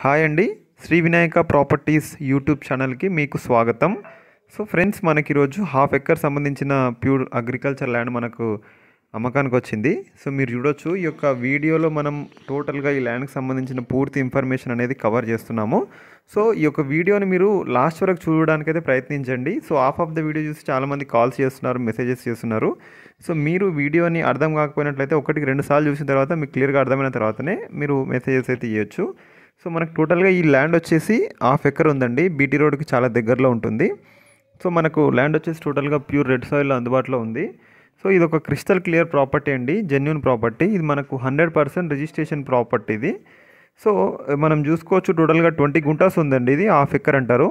hi అండి Shri Vinayaka properties YouTube ఛానల్కి మీకు స్వాగతం సో ఫ్రెండ్స్ మనకి ఈరోజు హాఫ్ ఎక్కర్ సంబంధించిన ప్యూర్ అగ్రికల్చర్ ల్యాండ్ మనకు అమ్మకానికి వచ్చింది సో మీరు చూడొచ్చు ఈ యొక్క వీడియోలో మనం టోటల్గా ఈ ల్యాండ్కి సంబంధించిన పూర్తి ఇన్ఫర్మేషన్ అనేది కవర్ చేస్తున్నాము సో ఈ యొక్క వీడియోని మీరు లాస్ట్ వరకు చూడడానికైతే ప్రయత్నించండి so half of the video చూసి చాలామంది కాల్స్ చేస్తున్నారు మెసేజెస్ చేస్తున్నారు సో మీరు వీడియోని అర్థం కాకపోయినట్లయితే ఒకటికి రెండు సార్లు చూసిన తర్వాత మీకు క్లియర్గా అర్థమైన తర్వాతనే మీరు మెసేజెస్ అయితే ఇవ్వచ్చు సో మనకు టోటల్గా ఈ ల్యాండ్ వచ్చేసి హాఫ్ ఎకర్ ఉందండి బీటీ రోడ్కి చాలా దగ్గరలో ఉంటుంది సో మనకు ల్యాండ్ వచ్చేసి టోటల్గా ప్యూర్ రెడ్ సాయిల్ అందుబాటులో ఉంది సో ఇది ఒక క్రిస్టల్ క్లియర్ ప్రాపర్టీ అండి జెన్యున్ ప్రాపర్టీ ఇది మనకు హండ్రెడ్ పర్సెంట్ రిజిస్ట్రేషన్ ప్రాపర్టీ ఇది సో మనం చూసుకోవచ్చు టోటల్గా ట్వంటీ గుంటాస్ ఉందండి ఇది హాఫ్ ఎకర్ అంటారు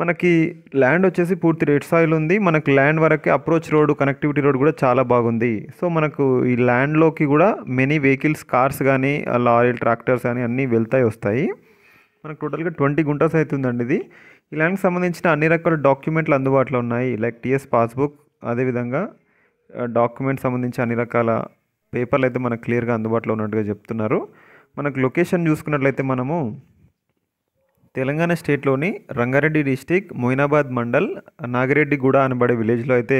మనకి ల్యాండ్ వచ్చేసి పూర్తి రెడ్ సాయిల్ ఉంది మనకు ల్యాండ్ వరకు అప్రోచ్ రోడ్ కనెక్టివిటీ రోడ్ కూడా చాలా బాగుంది సో మనకు ఈ ల్యాండ్లోకి కూడా మెనీ వెహికల్స్ కార్స్ కానీ లారీ ట్రాక్టర్స్ కానీ అన్నీ వెళ్తాయి వస్తాయి మనకు టోటల్గా ట్వంటీ గుంటాస్ అవుతుందండి ఇది ఈ ల్యాండ్కి సంబంధించిన అన్ని రకాల డాక్యుమెంట్లు అందుబాటులో ఉన్నాయి లైక్ టీఎస్ పాస్బుక్ అదేవిధంగా డాక్యుమెంట్ సంబంధించి అన్ని రకాల పేపర్లు అయితే మనకు క్లియర్గా అందుబాటులో ఉన్నట్టుగా చెప్తున్నారు మనకు లొకేషన్ చూసుకున్నట్లయితే మనము తెలంగాణ స్టేట్లోని రంగారెడ్డి డిస్టిక్ మొయినాబాద్ మండల్ నాగిరెడ్డి గూడ అనబడే విలేజ్లో అయితే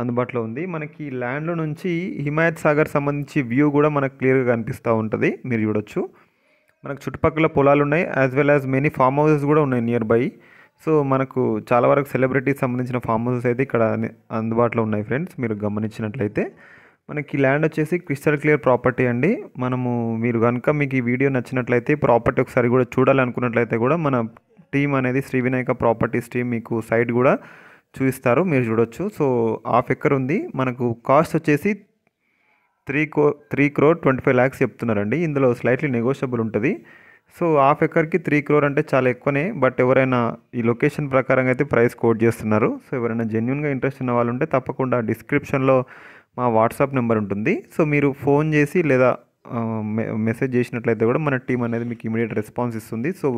అందుబాటులో ఉంది మనకి ల్యాండ్లో నుంచి హిమాయత్ సాగర్ సంబంధించి వ్యూ కూడా మనకు క్లియర్గా కనిపిస్తూ ఉంటుంది మీరు చూడొచ్చు మనకు చుట్టుపక్కల పొలాలు ఉన్నాయి as well as many farm houses కూడా ఉన్నాయి నియర్ బై సో మనకు చాలా వరకు సెలబ్రిటీస్ సంబంధించిన ఫామ్ హౌసెస్ అయితే ఇక్కడ అందుబాటులో ఉన్నాయి ఫ్రెండ్స్ మీరు గమనించినట్లయితే మనకి ల్యాండ్ వచ్చేసి క్రిస్టల్ క్లియర్ ప్రాపర్టీ అండి మనము మీరు కనుక మీకు ఈ వీడియో నచ్చినట్లయితే ప్రాపర్టీ ఒకసారి కూడా చూడాలనుకున్నట్లయితే కూడా మన టీం అనేది శ్రీ వినాయక ప్రాపర్టీస్ టీమ్ మీకు సైట్ కూడా చూపిస్తారు మీరు చూడొచ్చు సో హాఫ్ ఎక్కర్ ఉంది మనకు కాస్ట్ వచ్చేసి three crore three crore twenty five lakhs చెప్తున్నారండి ఇందులో స్లైట్లీ నెగోషియబుల్ ఉంటుంది సో హాఫ్ ఎకర్కి త్రీ క్రోర్ అంటే చాలా ఎక్కువనే బట్ ఎవరైనా ఈ లొకేషన్ ప్రకారంగా అయితే ప్రైస్ కోట్ చేస్తున్నారు సో ఎవరైనా జెన్యున్గా ఇంట్రెస్ట్ ఉన్న వాళ్ళు ఉంటే తప్పకుండా డిస్క్రిప్షన్లో మా వాట్సాప్ నెంబర్ ఉంటుంది సో మీరు ఫోన్ చేసి లేదా మెసేజ్ చేసినట్లయితే కూడా మన టీం అనేది మీకు ఇమీడియట్ రెస్పాన్స్ ఇస్తుంది సో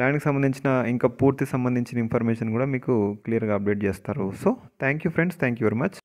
ల్యాండ్కి సంబంధించిన ఇంకా పూర్తి సంబంధించిన ఇన్ఫర్మేషన్ కూడా మీకు క్లియర్గా అప్డేట్ చేస్తారు so thank you friends thank you very much